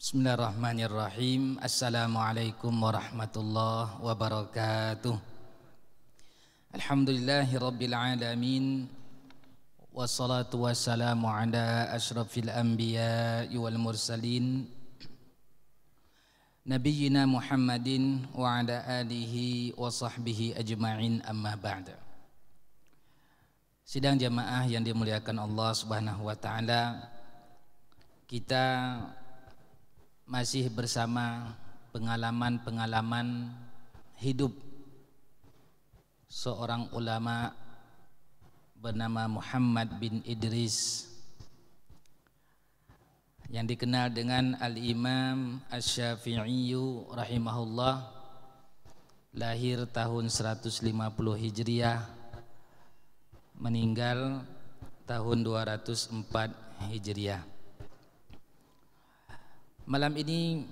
Bismillahirrahmanirrahim. Assalamualaikum warahmatullahi wabarakatuh. Alhamdulillahi rabbil alamin. Wassalatu wassalamu ala asyrafil anbiya wal mursalin. Nabiyyina Muhammadin wa ala alihi wa sahbihi ajma'in amma ba'da. Sidang jamaah yang dimuliakan Allah Subhanahu wa taala, kita masih bersama pengalaman-pengalaman hidup seorang ulama bernama Muhammad bin Idris yang dikenal dengan Al-Imam Asy-Syafi'i rahimahullah lahir tahun 150 Hijriah meninggal tahun 204 Hijriah malam ini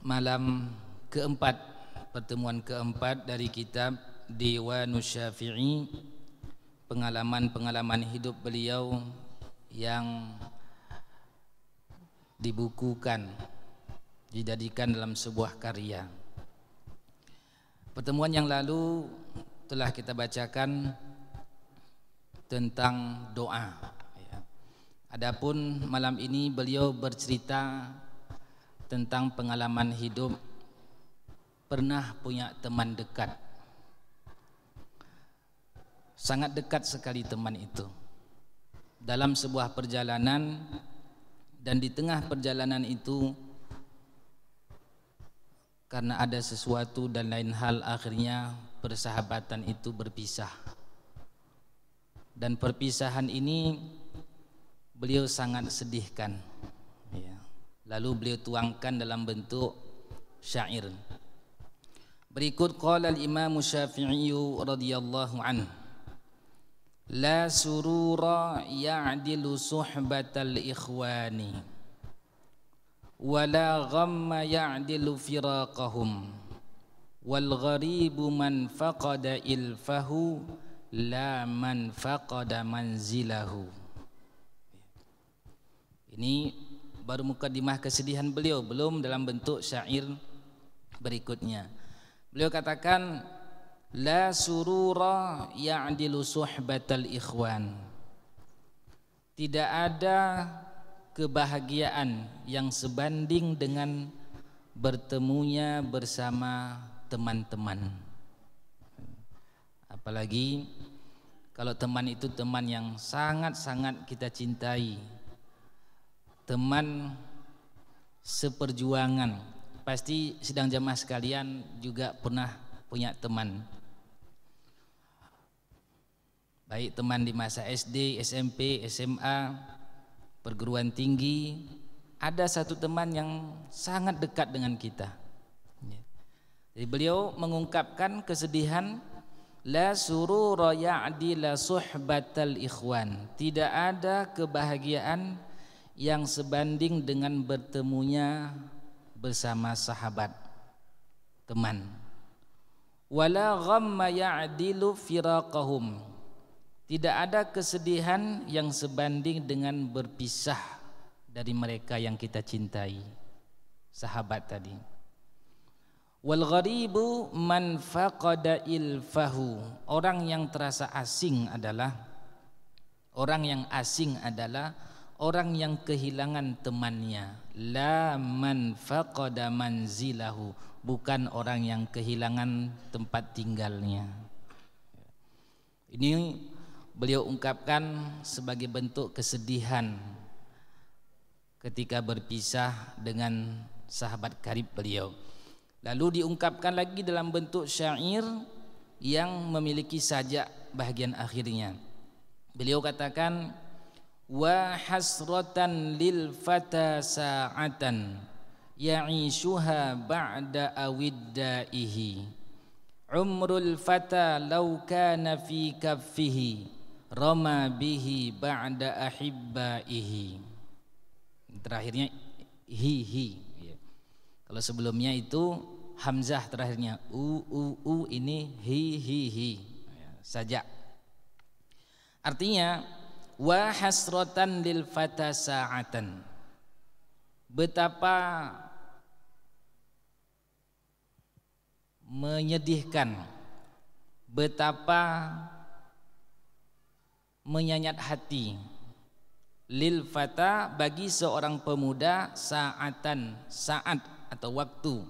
malam keempat pertemuan keempat dari kitab Diwan Syafi'i pengalaman-pengalaman hidup beliau yang dibukukan dijadikan dalam sebuah karya pertemuan yang lalu telah kita bacakan tentang doa Adapun malam ini beliau bercerita tentang pengalaman hidup pernah punya teman dekat. Sangat dekat sekali teman itu. Dalam sebuah perjalanan dan di tengah perjalanan itu karena ada sesuatu dan lain hal akhirnya persahabatan itu berpisah dan perpisahan ini beliau sangat sedihkan ya. lalu beliau tuangkan dalam bentuk syair berikut qala al imam syafi'i radhiyallahu an la surura ya'dilu suhbatal ikhwani ولا غم يعدل فراقهم والغريب من فقد الفه لا من فقد منزله Ini baru mukadimah kesedihan beliau, belum dalam bentuk syair berikutnya. Beliau katakan la surura ya'dilu suhbatal ikhwan. Tidak ada kebahagiaan yang sebanding dengan bertemunya bersama teman-teman. Apalagi kalau teman itu teman yang sangat-sangat kita cintai, teman seperjuangan. Pasti sedang jamaah sekalian juga pernah punya teman. Baik teman di masa SD, SMP, SMA, perguruan tinggi, ada satu teman yang sangat dekat dengan kita. Ya. Jadi beliau mengungkapkan kesedihan La surura ya'di la suhbatal ikhwan Tidak ada kebahagiaan yang sebanding dengan bertemunya bersama sahabat teman wala ghamma ya'dilu firaqahum tidak ada kesedihan yang sebanding dengan berpisah dari mereka yang kita cintai sahabat tadi wal gharibu man faqada ilfahu orang yang terasa asing adalah orang yang asing adalah orang yang kehilangan temannya la man faqada manzilahu bukan orang yang kehilangan tempat tinggalnya ini beliau ungkapkan sebagai bentuk kesedihan ketika berpisah dengan sahabat karib beliau lalu diungkapkan lagi dalam bentuk syair yang memiliki sajak bahagian akhirnya beliau katakan wa hasratan lil fata sa'atan ya'ishuha ba'da awiddaihi umrul fata law kana fi kaffihi rama bihi ba'da ahibbaihi terakhirnya hi hi iya. kalau sebelumnya itu hamzah terakhirnya u u u ini hi hi hi iya, sajak artinya wa hasratan lil fata sa'atan betapa menyedihkan betapa menyayat hati lil fata bagi seorang pemuda saatan saat atau waktu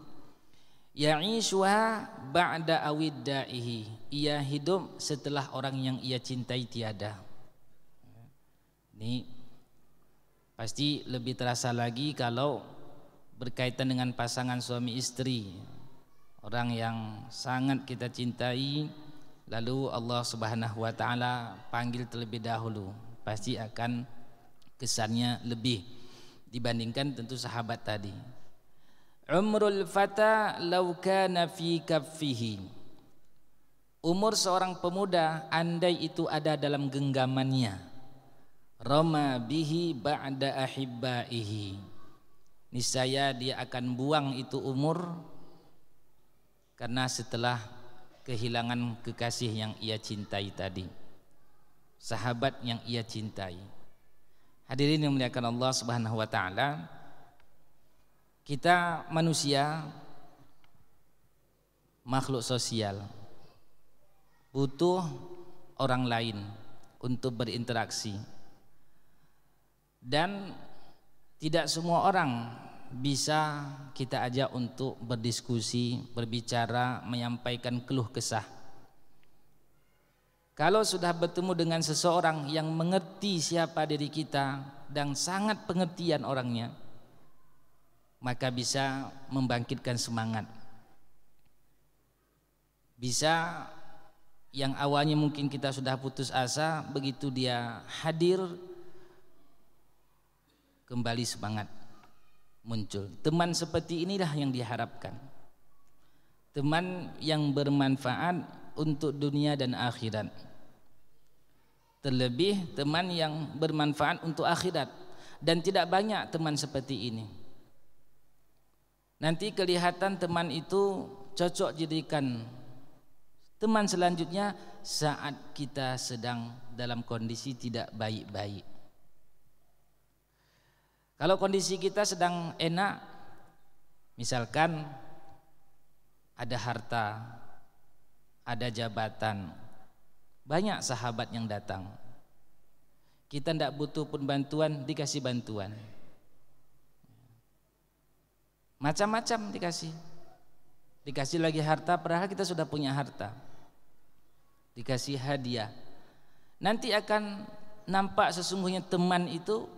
ya'ishuha ba'da awiddaihi ia hidup setelah orang yang ia cintai tiada ini pasti lebih terasa lagi kalau berkaitan dengan pasangan suami istri. Orang yang sangat kita cintai lalu Allah Subhanahu wa taala panggil terlebih dahulu. Pasti akan kesannya lebih dibandingkan tentu sahabat tadi. Umrul fata law kana fi kaffihi. Umur seorang pemuda andai itu ada dalam genggamannya. Roma bihi ba'da ahibbaihi. Niscaya dia akan buang itu umur karena setelah kehilangan kekasih yang ia cintai tadi. Sahabat yang ia cintai. Hadirin yang dimuliakan Allah Subhanahu wa taala, kita manusia makhluk sosial butuh orang lain untuk berinteraksi dan tidak semua orang bisa kita ajak untuk berdiskusi, berbicara, menyampaikan keluh kesah. Kalau sudah bertemu dengan seseorang yang mengerti siapa diri kita dan sangat pengertian orangnya, maka bisa membangkitkan semangat. Bisa yang awalnya mungkin kita sudah putus asa, begitu dia hadir kembali semangat muncul. Teman seperti inilah yang diharapkan. Teman yang bermanfaat untuk dunia dan akhirat. Terlebih teman yang bermanfaat untuk akhirat dan tidak banyak teman seperti ini. Nanti kelihatan teman itu cocok jadikan teman selanjutnya saat kita sedang dalam kondisi tidak baik-baik. Kalau kondisi kita sedang enak, misalkan ada harta, ada jabatan, banyak sahabat yang datang. Kita tidak butuh pun bantuan, dikasih bantuan. Macam-macam dikasih. Dikasih lagi harta, padahal kita sudah punya harta. Dikasih hadiah. Nanti akan nampak sesungguhnya teman itu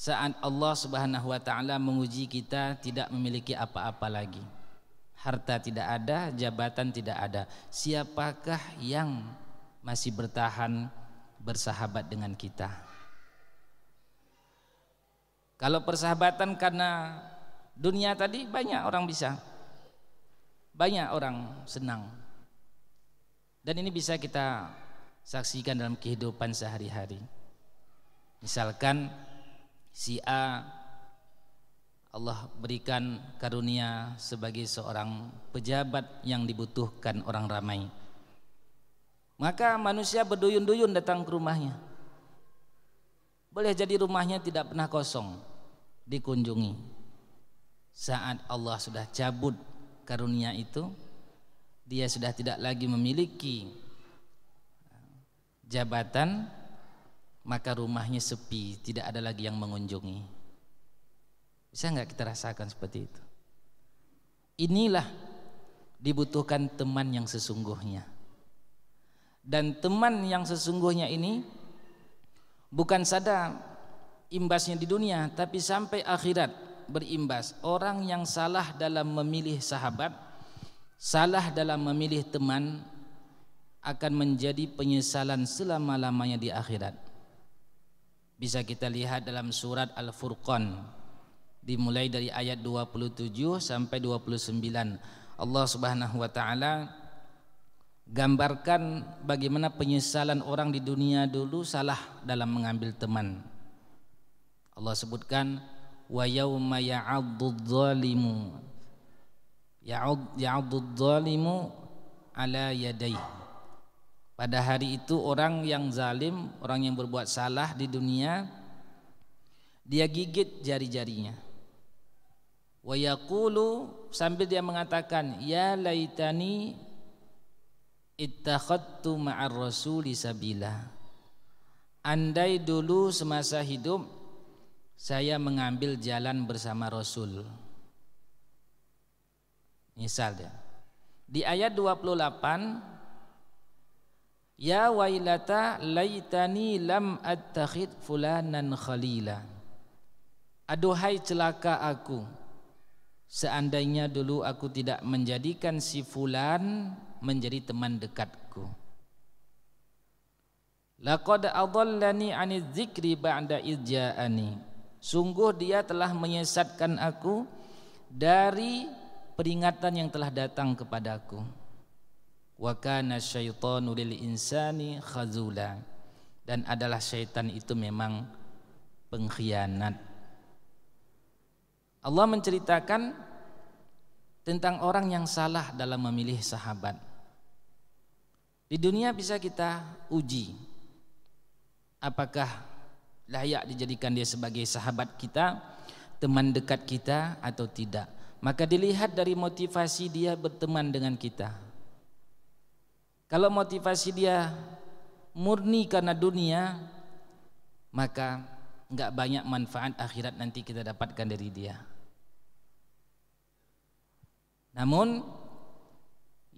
saat Allah Subhanahu wa taala menguji kita tidak memiliki apa-apa lagi. Harta tidak ada, jabatan tidak ada. Siapakah yang masih bertahan bersahabat dengan kita? Kalau persahabatan karena dunia tadi banyak orang bisa. Banyak orang senang. Dan ini bisa kita saksikan dalam kehidupan sehari-hari. Misalkan si A Allah berikan karunia sebagai seorang pejabat yang dibutuhkan orang ramai maka manusia berduyun-duyun datang ke rumahnya boleh jadi rumahnya tidak pernah kosong dikunjungi saat Allah sudah cabut karunia itu dia sudah tidak lagi memiliki jabatan maka rumahnya sepi, tidak ada lagi yang mengunjungi. Bisa nggak kita rasakan seperti itu? Inilah dibutuhkan teman yang sesungguhnya. Dan teman yang sesungguhnya ini bukan saja imbasnya di dunia, tapi sampai akhirat berimbas. Orang yang salah dalam memilih sahabat, salah dalam memilih teman akan menjadi penyesalan selama-lamanya di akhirat bisa kita lihat dalam surat Al-Furqan dimulai dari ayat 27 sampai 29 Allah Subhanahu wa taala gambarkan bagaimana penyesalan orang di dunia dulu salah dalam mengambil teman Allah sebutkan wa yauma ya'addu dhalimu ya'addu dhalimu ala yadayhi pada hari itu orang yang zalim, orang yang berbuat salah di dunia dia gigit jari-jarinya. Wa yaqulu sambil dia mengatakan ya laitani ittakhadtu ma'ar rasuli sabila. Andai dulu semasa hidup saya mengambil jalan bersama Rasul. Misalnya, Di ayat 28 Ya wailata laitani lam attakhid fulanan khalila. Aduhai celaka aku. Seandainya dulu aku tidak menjadikan si fulan menjadi teman dekatku. Laqad adallani 'ani dzikri ba'da idja'ani. Sungguh dia telah menyesatkan aku dari peringatan yang telah datang kepadaku wa kana syaitanu lil insani khazula dan adalah syaitan itu memang pengkhianat Allah menceritakan tentang orang yang salah dalam memilih sahabat di dunia bisa kita uji apakah layak dijadikan dia sebagai sahabat kita teman dekat kita atau tidak maka dilihat dari motivasi dia berteman dengan kita kalau motivasi dia murni karena dunia, maka nggak banyak manfaat akhirat nanti kita dapatkan dari dia. Namun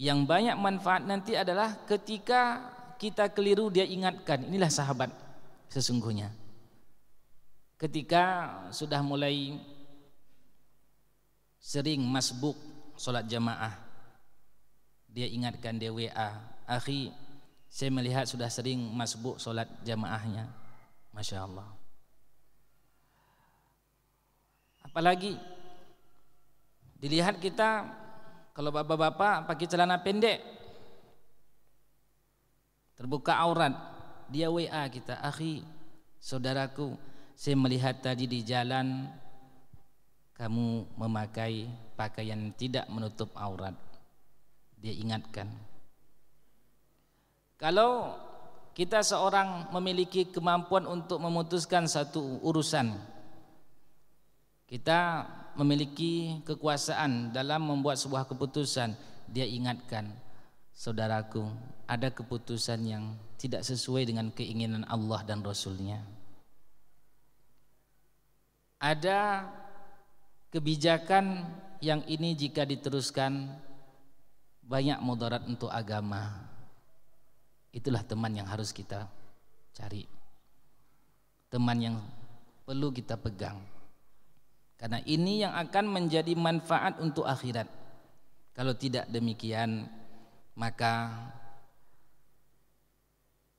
yang banyak manfaat nanti adalah ketika kita keliru dia ingatkan, inilah sahabat sesungguhnya. Ketika sudah mulai sering masbuk solat jamaah, dia ingatkan dia WA, akhi saya melihat sudah sering masbuk solat jamaahnya Masya Allah apalagi dilihat kita kalau bapak-bapak pakai celana pendek terbuka aurat dia WA kita akhi saudaraku saya melihat tadi di jalan kamu memakai pakaian tidak menutup aurat dia ingatkan kalau kita seorang memiliki kemampuan untuk memutuskan satu urusan, kita memiliki kekuasaan dalam membuat sebuah keputusan. Dia ingatkan, saudaraku, ada keputusan yang tidak sesuai dengan keinginan Allah dan Rasulnya. Ada kebijakan yang ini jika diteruskan banyak mudarat untuk agama. Itulah teman yang harus kita cari. Teman yang perlu kita pegang. Karena ini yang akan menjadi manfaat untuk akhirat. Kalau tidak demikian, maka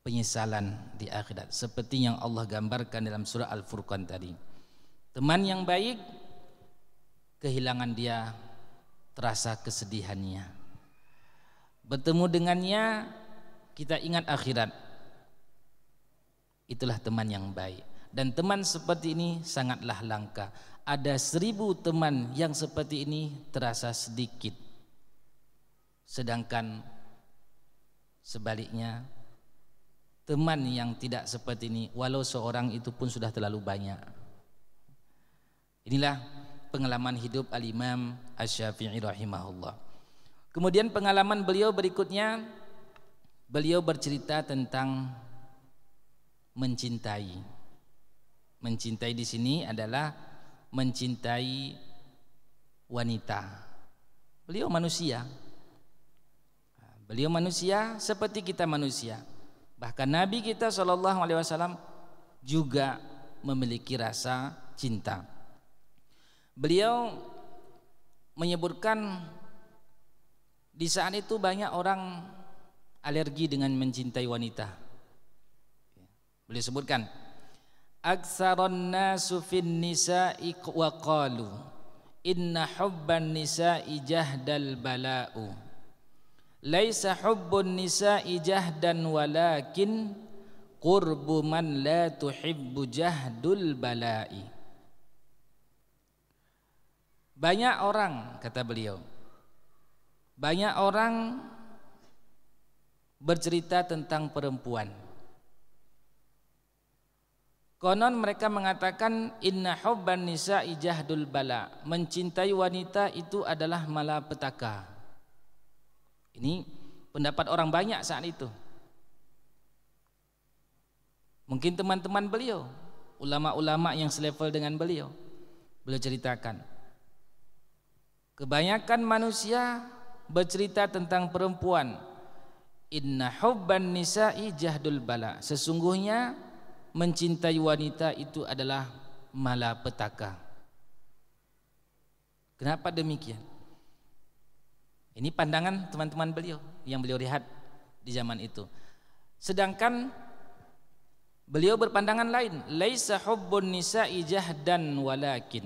penyesalan di akhirat seperti yang Allah gambarkan dalam surah Al-Furqan tadi. Teman yang baik kehilangan dia terasa kesedihannya. Bertemu dengannya kita ingat akhirat itulah teman yang baik dan teman seperti ini sangatlah langka ada seribu teman yang seperti ini terasa sedikit sedangkan sebaliknya teman yang tidak seperti ini walau seorang itu pun sudah terlalu banyak inilah pengalaman hidup al-imam asy-syafi'i rahimahullah kemudian pengalaman beliau berikutnya beliau bercerita tentang mencintai. Mencintai di sini adalah mencintai wanita. Beliau manusia. Beliau manusia seperti kita manusia. Bahkan Nabi kita Shallallahu Alaihi Wasallam juga memiliki rasa cinta. Beliau menyebutkan di saat itu banyak orang alergi dengan mencintai wanita. Boleh sebutkan, Aksaron nasu fin nisa'i wa qalu inna hubban nisa'i jahdal bala'u. Laisa hubbun nisa'i jahdan walakin qurbu man la tuhibbu jahdul bala'i. Banyak orang kata beliau. Banyak orang bercerita tentang perempuan. Konon mereka mengatakan inna hubban nisa ijahdul bala, mencintai wanita itu adalah malapetaka. Ini pendapat orang banyak saat itu. Mungkin teman-teman beliau, ulama-ulama yang selevel dengan beliau, beliau ceritakan. Kebanyakan manusia bercerita tentang perempuan Inna hubban nisa'i jahdul bala. Sesungguhnya mencintai wanita itu adalah malapetaka. Kenapa demikian? Ini pandangan teman-teman beliau yang beliau lihat di zaman itu. Sedangkan beliau berpandangan lain, laisa hubbun nisa'i jahdan walakin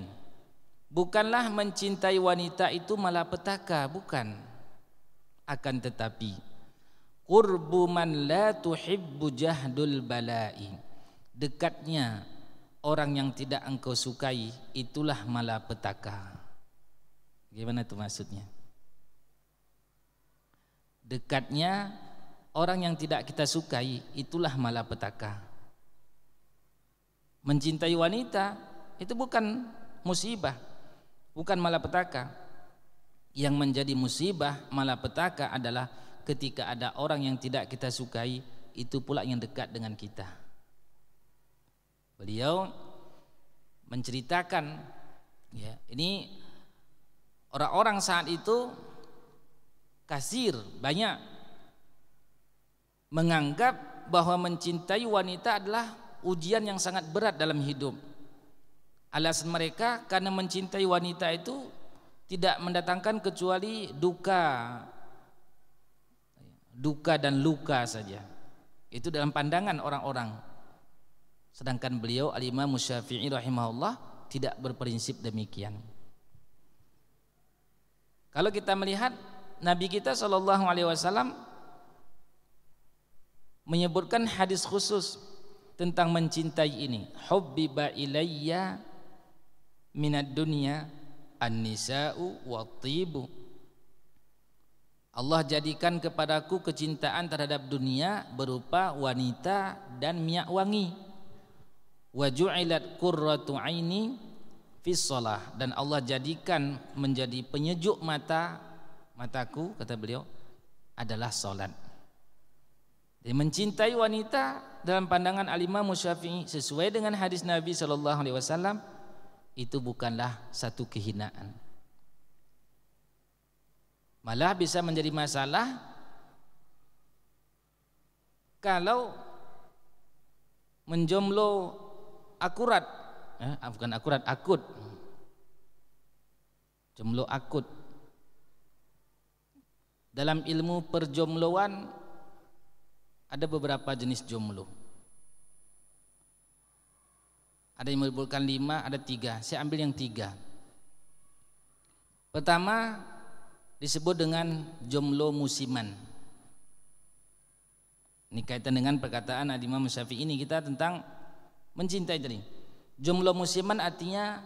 bukanlah mencintai wanita itu malapetaka, bukan. Akan tetapi Qurbu man la tuhibbu jahdul balai. Dekatnya orang yang tidak engkau sukai itulah malapetaka. Gimana itu maksudnya? Dekatnya orang yang tidak kita sukai itulah malapetaka. Mencintai wanita itu bukan musibah, bukan malapetaka. Yang menjadi musibah malapetaka adalah ketika ada orang yang tidak kita sukai itu pula yang dekat dengan kita beliau menceritakan ya ini orang-orang saat itu kasir banyak menganggap bahwa mencintai wanita adalah ujian yang sangat berat dalam hidup alasan mereka karena mencintai wanita itu tidak mendatangkan kecuali duka duka dan luka saja. Itu dalam pandangan orang-orang. Sedangkan beliau Al-Imam Syafi'i rahimahullah tidak berprinsip demikian. Kalau kita melihat Nabi kita saw alaihi wasallam menyebutkan hadis khusus tentang mencintai ini. Hubbiba ilayya minad dunya an-nisa'u wat-tibu Allah jadikan kepadaku kecintaan terhadap dunia berupa wanita dan minyak wangi. Wajulat ju'ilat qurratu aini fis dan Allah jadikan menjadi penyejuk mata mataku kata beliau adalah salat. Jadi mencintai wanita dalam pandangan alimah musyafi'i sesuai dengan hadis Nabi saw itu bukanlah satu kehinaan Malah bisa menjadi masalah kalau menjomblo akurat, eh, bukan akurat, akut. Jomblo akut. Dalam ilmu perjombloan ada beberapa jenis jomblo. Ada yang menyebutkan lima, ada tiga. Saya ambil yang tiga. Pertama, disebut dengan jomlo musiman. Ini kaitan dengan perkataan Imam Syafi'i ini kita tentang mencintai tadi. Jomlo musiman artinya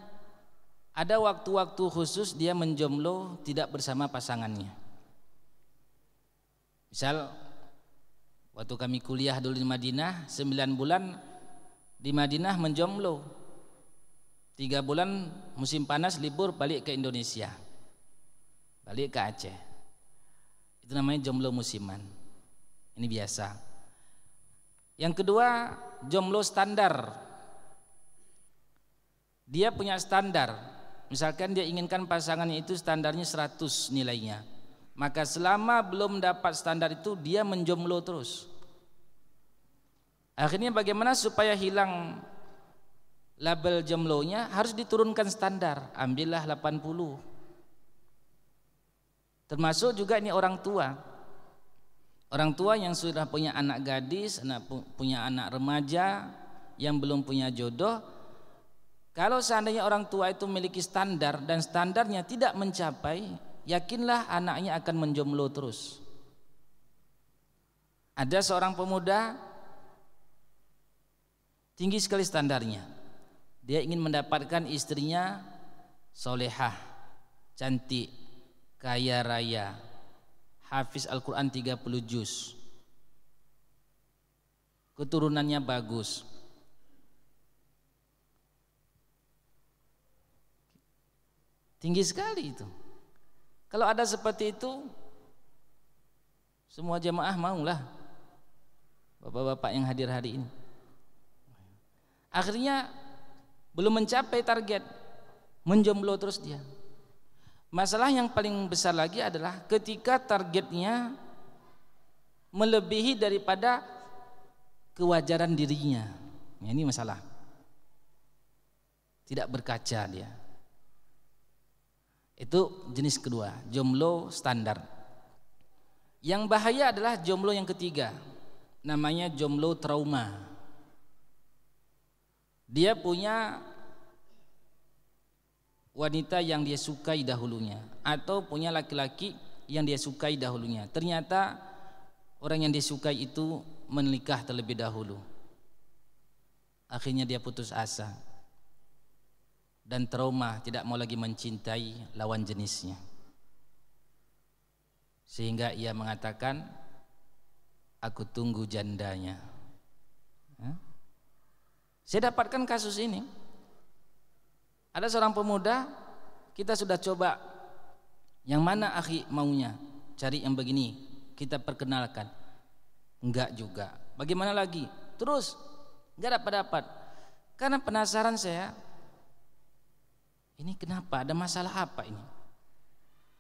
ada waktu-waktu khusus dia menjomlo tidak bersama pasangannya. Misal waktu kami kuliah dulu di Madinah 9 bulan di Madinah menjomlo. 3 bulan musim panas libur balik ke Indonesia balik ke Aceh itu namanya jomblo musiman ini biasa yang kedua jomblo standar dia punya standar misalkan dia inginkan pasangannya itu standarnya 100 nilainya maka selama belum dapat standar itu dia menjomblo terus akhirnya bagaimana supaya hilang label jomblonya harus diturunkan standar ambillah 80 Termasuk juga ini orang tua. Orang tua yang sudah punya anak gadis, anak punya anak remaja yang belum punya jodoh, kalau seandainya orang tua itu memiliki standar dan standarnya tidak mencapai, yakinlah anaknya akan menjomblo terus. Ada seorang pemuda tinggi sekali standarnya. Dia ingin mendapatkan istrinya solehah, cantik, kaya raya hafiz Al-Qur'an 30 juz keturunannya bagus tinggi sekali itu kalau ada seperti itu semua jemaah maulah bapak-bapak yang hadir hari ini akhirnya belum mencapai target menjomblo terus dia Masalah yang paling besar lagi adalah ketika targetnya melebihi daripada kewajaran dirinya. Ya, ini masalah. Tidak berkaca dia. Itu jenis kedua, jomblo standar. Yang bahaya adalah jomblo yang ketiga. Namanya jomblo trauma. Dia punya wanita yang dia sukai dahulunya atau punya laki-laki yang dia sukai dahulunya. Ternyata orang yang dia sukai itu menikah terlebih dahulu. Akhirnya dia putus asa dan trauma tidak mau lagi mencintai lawan jenisnya. Sehingga ia mengatakan, aku tunggu jandanya. Saya dapatkan kasus ini ada seorang pemuda, kita sudah coba yang mana akhi maunya, cari yang begini, kita perkenalkan. Enggak juga. Bagaimana lagi? Terus enggak dapat-dapat. Karena penasaran saya, ini kenapa? Ada masalah apa ini?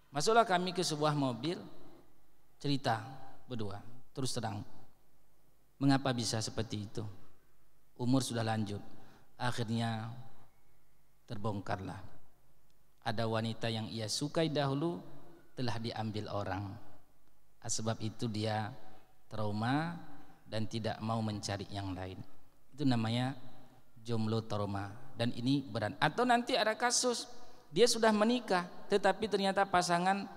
Masuklah kami ke sebuah mobil, cerita berdua, terus terang. Mengapa bisa seperti itu? Umur sudah lanjut. Akhirnya terbongkarlah ada wanita yang ia sukai dahulu telah diambil orang ah, sebab itu dia trauma dan tidak mau mencari yang lain itu namanya jomlo trauma dan ini berat atau nanti ada kasus dia sudah menikah tetapi ternyata pasangan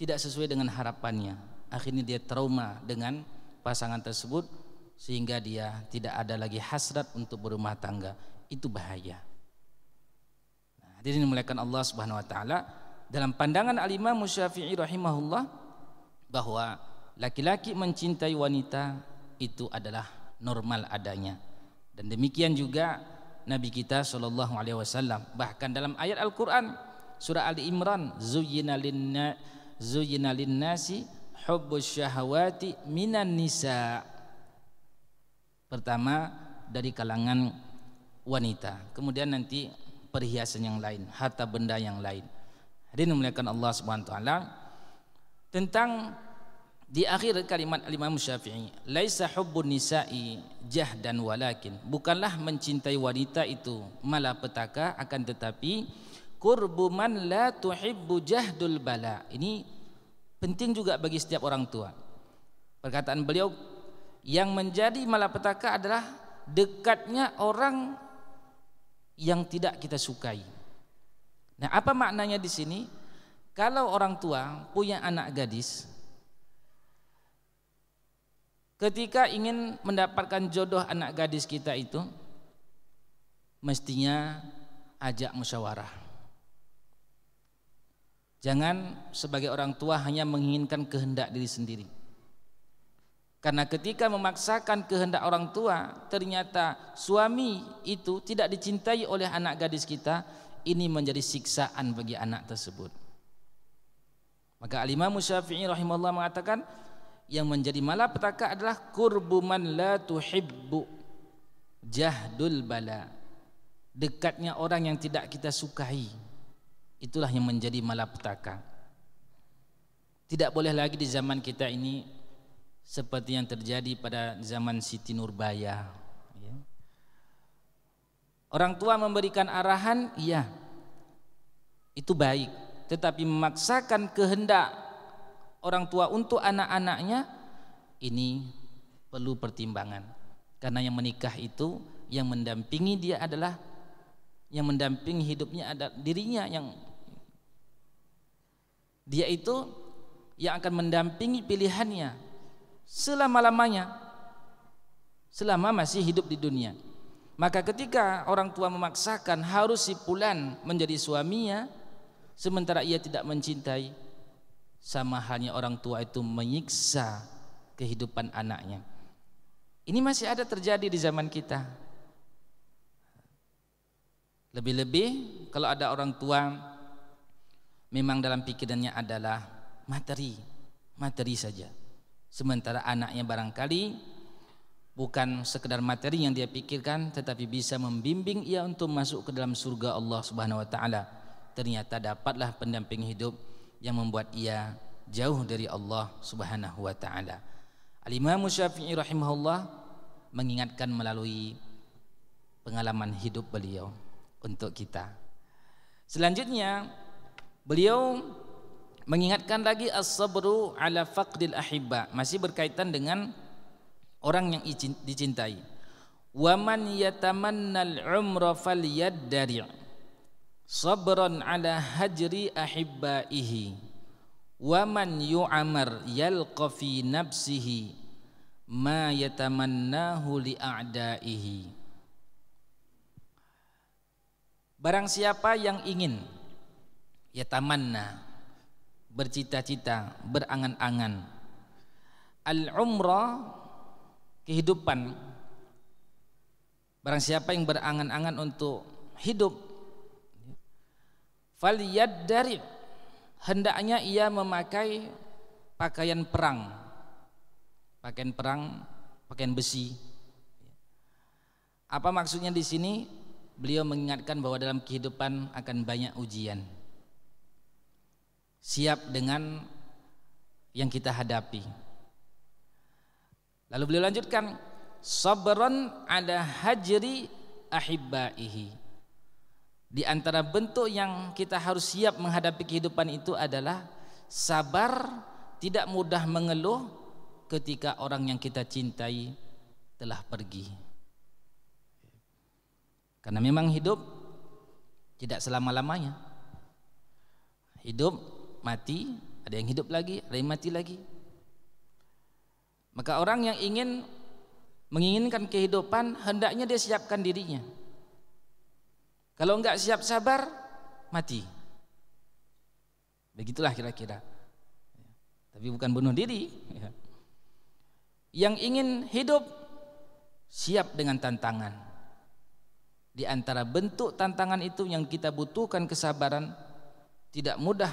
tidak sesuai dengan harapannya akhirnya dia trauma dengan pasangan tersebut sehingga dia tidak ada lagi hasrat untuk berumah tangga itu bahaya Hadirin dimuliakan Allah Subhanahu wa taala, dalam pandangan alimah imam rahimahullah bahwa laki-laki mencintai wanita itu adalah normal adanya. Dan demikian juga Nabi kita sallallahu alaihi wasallam bahkan dalam ayat Al-Qur'an surah Ali Imran zuyyina linna zuyyina linnasi hubbus syahawati minan nisa. Pertama dari kalangan wanita. Kemudian nanti perhiasan yang lain, harta benda yang lain. Hadirin muliakan Allah Subhanahu wa tentang di akhir kalimat Imam Syafi'i, "Laisa hubbun nisa'i jah dan walakin bukanlah mencintai wanita itu malah petaka. akan tetapi qurbu man la tuhibbu jahdul bala." Ini penting juga bagi setiap orang tua. Perkataan beliau yang menjadi malah petaka adalah dekatnya orang yang tidak kita sukai. Nah, apa maknanya di sini? Kalau orang tua punya anak gadis, ketika ingin mendapatkan jodoh anak gadis kita itu, mestinya ajak musyawarah. Jangan sebagai orang tua hanya menginginkan kehendak diri sendiri. Karena ketika memaksakan kehendak orang tua, ternyata suami itu tidak dicintai oleh anak gadis kita, ini menjadi siksaan bagi anak tersebut. Maka Al-Imam Syafi'i rahimahullah mengatakan yang menjadi malapetaka adalah kurbuman man la tuhibbu jahdul bala. Dekatnya orang yang tidak kita sukai. Itulah yang menjadi malapetaka. Tidak boleh lagi di zaman kita ini seperti yang terjadi pada zaman Siti Nurbaya. Ya. Orang tua memberikan arahan, iya, itu baik. Tetapi memaksakan kehendak orang tua untuk anak-anaknya, ini perlu pertimbangan. Karena yang menikah itu, yang mendampingi dia adalah, yang mendampingi hidupnya adalah dirinya yang dia itu yang akan mendampingi pilihannya selama-lamanya selama masih hidup di dunia. Maka ketika orang tua memaksakan harus si Pulan menjadi suaminya sementara ia tidak mencintai sama halnya orang tua itu menyiksa kehidupan anaknya. Ini masih ada terjadi di zaman kita. Lebih-lebih kalau ada orang tua memang dalam pikirannya adalah materi, materi saja. Sementara anaknya barangkali bukan sekedar materi yang dia pikirkan tetapi bisa membimbing ia untuk masuk ke dalam surga Allah Subhanahu wa taala. Ternyata dapatlah pendamping hidup yang membuat ia jauh dari Allah Subhanahu wa taala. Al-Imam Syafi'i rahimahullah mengingatkan melalui pengalaman hidup beliau untuk kita. Selanjutnya beliau Mengingatkan lagi as-sabru ala faqdil ahibba masih berkaitan dengan orang yang dicintai. Wa man yatamannal umra falyaddari sabran ala hajri ahibbaihi wa man yu'amar yalqa fi nafsihi ma yatamannahu li a'daihi. Barang siapa yang ingin ya bercita-cita, berangan-angan. Al-umrah kehidupan barang siapa yang berangan-angan untuk hidup faliyad dari hendaknya ia memakai pakaian perang pakaian perang pakaian besi apa maksudnya di sini beliau mengingatkan bahwa dalam kehidupan akan banyak ujian siap dengan yang kita hadapi. Lalu beliau lanjutkan, sabran ada hajri ahibbaihi. Di antara bentuk yang kita harus siap menghadapi kehidupan itu adalah sabar, tidak mudah mengeluh ketika orang yang kita cintai telah pergi. Karena memang hidup tidak selama-lamanya. Hidup mati, ada yang hidup lagi, ada yang mati lagi. Maka orang yang ingin menginginkan kehidupan hendaknya dia siapkan dirinya. Kalau enggak siap sabar, mati. Begitulah kira-kira. Tapi bukan bunuh diri. Yang ingin hidup siap dengan tantangan. Di antara bentuk tantangan itu yang kita butuhkan kesabaran tidak mudah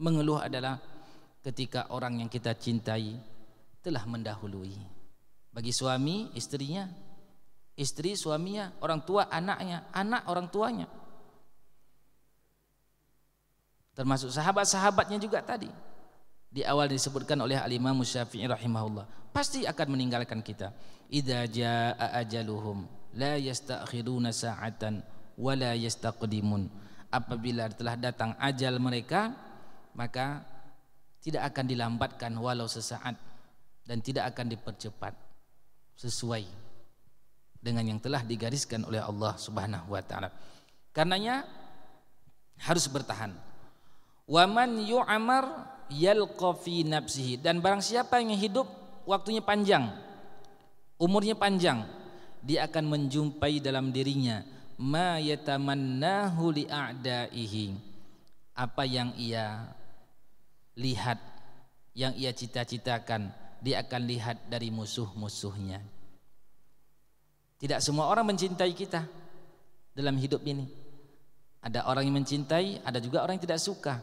Mengeluh adalah ketika orang yang kita cintai telah mendahului. Bagi suami, istrinya, istri suaminya, orang tua anaknya, anak orang tuanya. Termasuk sahabat-sahabatnya juga tadi. Di awal disebutkan oleh Al-Imam Syafi'i rahimahullah, pasti akan meninggalkan kita. Idza jaa ajaluhum la yasta'khiruna sa'atan wa la yastaqdimun. Apabila telah datang ajal mereka, maka tidak akan dilambatkan walau sesaat dan tidak akan dipercepat sesuai dengan yang telah digariskan oleh Allah Subhanahu wa taala. Karenanya harus bertahan. man yu'amar yalqa fi nafsihi dan barang siapa yang hidup waktunya panjang, umurnya panjang, dia akan menjumpai dalam dirinya ma yatamannahu li'a'daihi apa yang ia lihat yang ia cita-citakan dia akan lihat dari musuh-musuhnya tidak semua orang mencintai kita dalam hidup ini ada orang yang mencintai ada juga orang yang tidak suka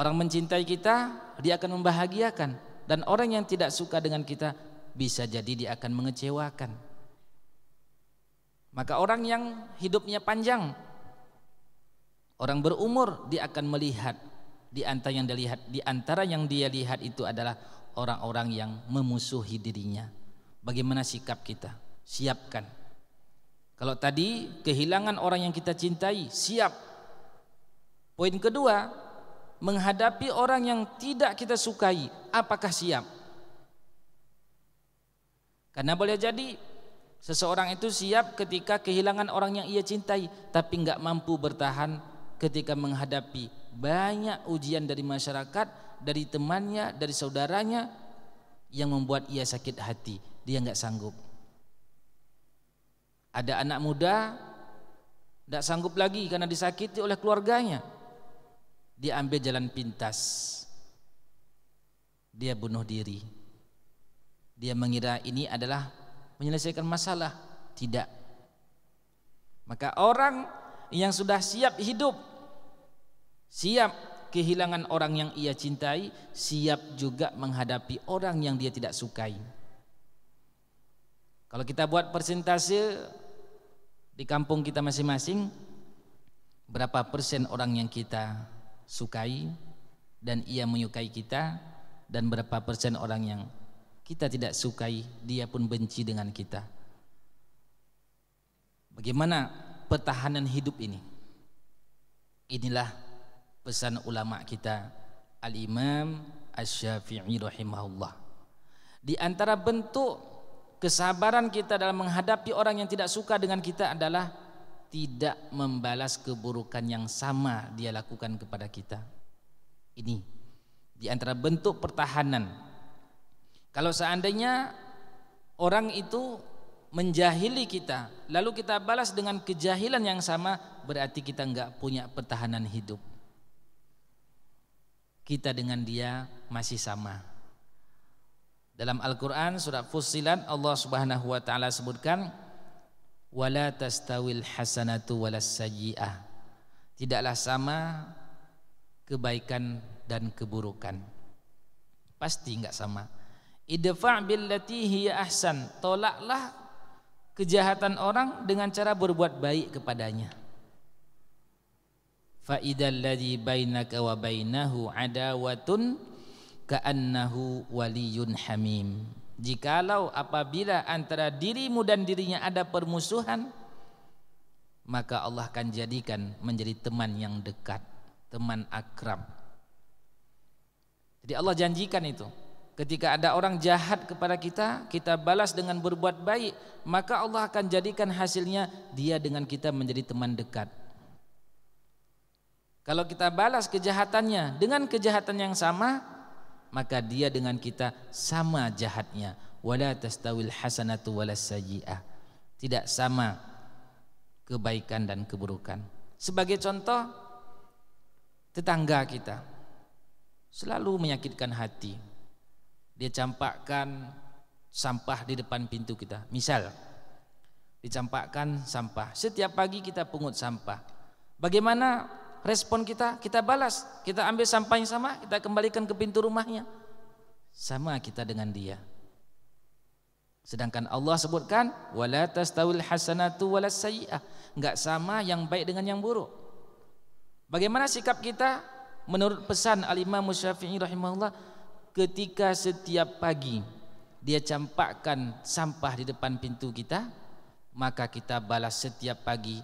orang mencintai kita dia akan membahagiakan dan orang yang tidak suka dengan kita bisa jadi dia akan mengecewakan maka orang yang hidupnya panjang Orang berumur dia akan melihat di antara yang dilihat di antara yang dia lihat itu adalah orang-orang yang memusuhi dirinya. Bagaimana sikap kita? Siapkan. Kalau tadi kehilangan orang yang kita cintai, siap. Poin kedua, menghadapi orang yang tidak kita sukai, apakah siap? Karena boleh jadi seseorang itu siap ketika kehilangan orang yang ia cintai, tapi nggak mampu bertahan ketika menghadapi banyak ujian dari masyarakat, dari temannya, dari saudaranya yang membuat ia sakit hati, dia nggak sanggup. Ada anak muda nggak sanggup lagi karena disakiti oleh keluarganya, dia ambil jalan pintas, dia bunuh diri, dia mengira ini adalah menyelesaikan masalah, tidak. Maka orang yang sudah siap hidup siap kehilangan orang yang ia cintai, siap juga menghadapi orang yang dia tidak sukai. Kalau kita buat persentase di kampung kita masing-masing, berapa persen orang yang kita sukai dan ia menyukai kita dan berapa persen orang yang kita tidak sukai, dia pun benci dengan kita. Bagaimana pertahanan hidup ini? Inilah pesan ulama kita Al-Imam Asy-Syafi'i rahimahullah. Di antara bentuk kesabaran kita dalam menghadapi orang yang tidak suka dengan kita adalah tidak membalas keburukan yang sama dia lakukan kepada kita. Ini di antara bentuk pertahanan. Kalau seandainya orang itu menjahili kita, lalu kita balas dengan kejahilan yang sama, berarti kita enggak punya pertahanan hidup kita dengan dia masih sama. Dalam Al-Qur'an surah Fussilat Allah Subhanahu wa taala sebutkan wala tastawil hasanatu walassayi'ah. Tidaklah sama kebaikan dan keburukan. Pasti enggak sama. Idfa' billati hiya ahsan. Tolaklah kejahatan orang dengan cara berbuat baik kepadanya fa idzal ladzi bainaka wa bainahu adawatun ka'annahu waliyun hamim jikalau apabila antara dirimu dan dirinya ada permusuhan maka Allah akan jadikan menjadi teman yang dekat teman akrab jadi Allah janjikan itu Ketika ada orang jahat kepada kita, kita balas dengan berbuat baik, maka Allah akan jadikan hasilnya dia dengan kita menjadi teman dekat. Kalau kita balas kejahatannya dengan kejahatan yang sama, maka dia dengan kita sama jahatnya. Wala tastawil hasanatu walassayi'ah. Tidak sama kebaikan dan keburukan. Sebagai contoh, tetangga kita selalu menyakitkan hati. Dia campakkan sampah di depan pintu kita. Misal, dicampakkan sampah. Setiap pagi kita pungut sampah. Bagaimana respon kita, kita balas, kita ambil sampahnya sama, kita kembalikan ke pintu rumahnya. Sama kita dengan dia. Sedangkan Allah sebutkan wala tastawil hasanatu wala sayyi'ah. Enggak sama yang baik dengan yang buruk. Bagaimana sikap kita menurut pesan Al-Imam Syafi'i rahimahullah ketika setiap pagi dia campakkan sampah di depan pintu kita, maka kita balas setiap pagi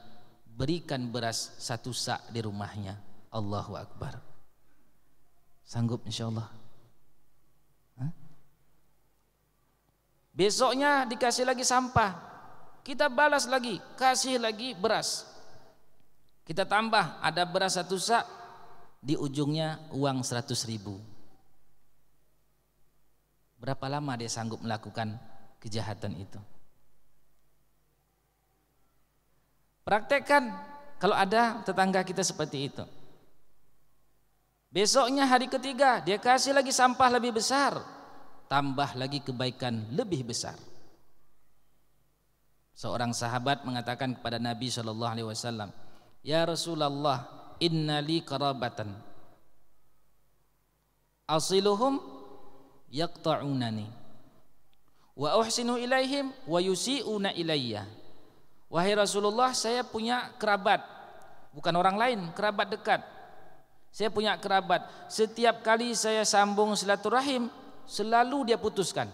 berikan beras satu sak di rumahnya Allahu Akbar sanggup insya Hah? besoknya dikasih lagi sampah kita balas lagi kasih lagi beras kita tambah ada beras satu sak di ujungnya uang seratus ribu berapa lama dia sanggup melakukan kejahatan itu Praktekkan kalau ada tetangga kita seperti itu. Besoknya hari ketiga dia kasih lagi sampah lebih besar, tambah lagi kebaikan lebih besar. Seorang sahabat mengatakan kepada Nabi Shallallahu Alaihi Wasallam, Ya Rasulullah, innali karabatan. Asiluhum yaqta'unani. Wa uhsinu ilaihim wa yusi'una ilayya. Wahai Rasulullah, saya punya kerabat, bukan orang lain, kerabat dekat. Saya punya kerabat. Setiap kali saya sambung silaturahim, selalu dia putuskan.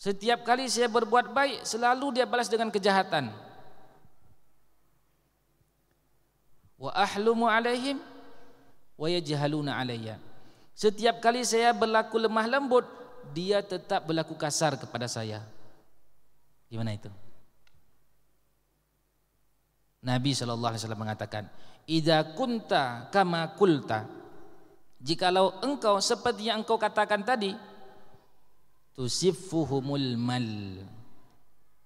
Setiap kali saya berbuat baik, selalu dia balas dengan kejahatan. Wa ahlumu alaihim wa yajhaluna alayya. Setiap kali saya berlaku lemah lembut, dia tetap berlaku kasar kepada saya. Gimana itu? Nabi Shallallahu Alaihi Wasallam mengatakan, "Ida kunta kama kulta." Jikalau engkau seperti yang engkau katakan tadi, tusifuhumul mal.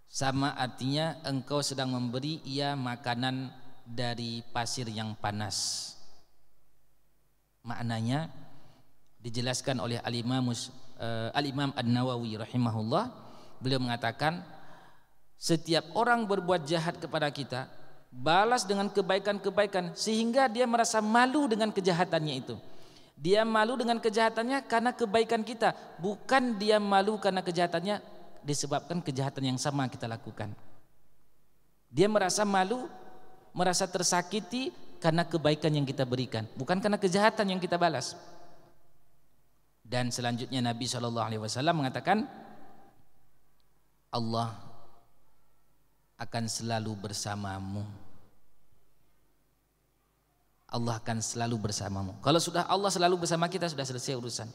Sama artinya engkau sedang memberi ia makanan dari pasir yang panas. Maknanya dijelaskan oleh Al-Imam eh, Al-Imam An-Nawawi rahimahullah, beliau mengatakan setiap orang berbuat jahat kepada kita, balas dengan kebaikan-kebaikan sehingga dia merasa malu dengan kejahatannya itu. Dia malu dengan kejahatannya karena kebaikan kita, bukan dia malu karena kejahatannya disebabkan kejahatan yang sama kita lakukan. Dia merasa malu, merasa tersakiti karena kebaikan yang kita berikan, bukan karena kejahatan yang kita balas. Dan selanjutnya Nabi Shallallahu Alaihi Wasallam mengatakan, Allah akan selalu bersamamu. Allah akan selalu bersamamu. Kalau sudah Allah selalu bersama kita sudah selesai urusan.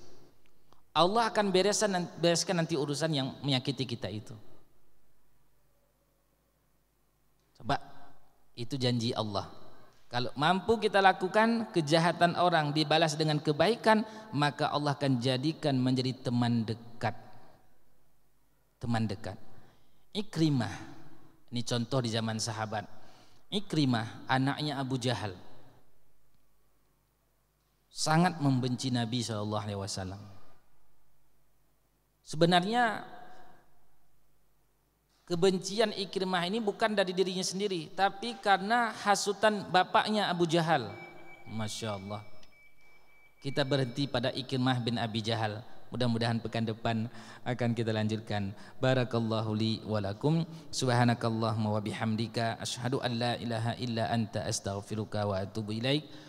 Allah akan bereskan bereskan nanti urusan yang menyakiti kita itu. Coba itu janji Allah. Kalau mampu kita lakukan kejahatan orang dibalas dengan kebaikan, maka Allah akan jadikan menjadi teman dekat. Teman dekat. Ikrimah. Ini contoh di zaman sahabat. Ikrimah anaknya Abu Jahal sangat membenci Nabi Shallallahu Alaihi Wasallam. Sebenarnya kebencian Ikrimah ini bukan dari dirinya sendiri, tapi karena hasutan bapaknya Abu Jahal. Masya Allah. Kita berhenti pada Ikrimah bin Abi Jahal. Mudah-mudahan pekan depan akan kita lanjutkan. Barakallahu li wa lakum. Subhanakallahumma wa bihamdika asyhadu an la ilaha illa anta astaghfiruka wa atubu ilaika.